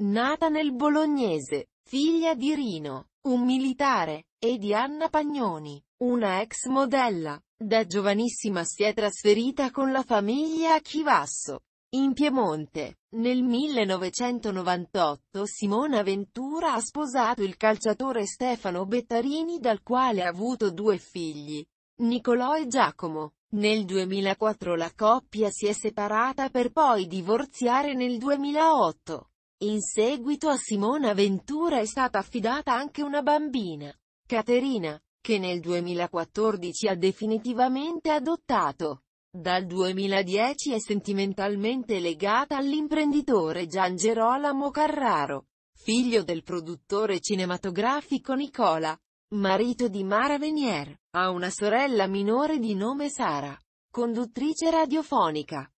Nata nel Bolognese, figlia di Rino, un militare, e di Anna Pagnoni, una ex modella. Da giovanissima si è trasferita con la famiglia a Chivasso, in Piemonte. Nel 1998 Simona Ventura ha sposato il calciatore Stefano Bettarini dal quale ha avuto due figli, Nicolò e Giacomo. Nel 2004 la coppia si è separata per poi divorziare nel 2008. In seguito a Simona Ventura è stata affidata anche una bambina, Caterina, che nel 2014 ha definitivamente adottato. Dal 2010 è sentimentalmente legata all'imprenditore Gian Gerolamo Carraro, figlio del produttore cinematografico Nicola, marito di Mara Venier, ha una sorella minore di nome Sara, conduttrice radiofonica.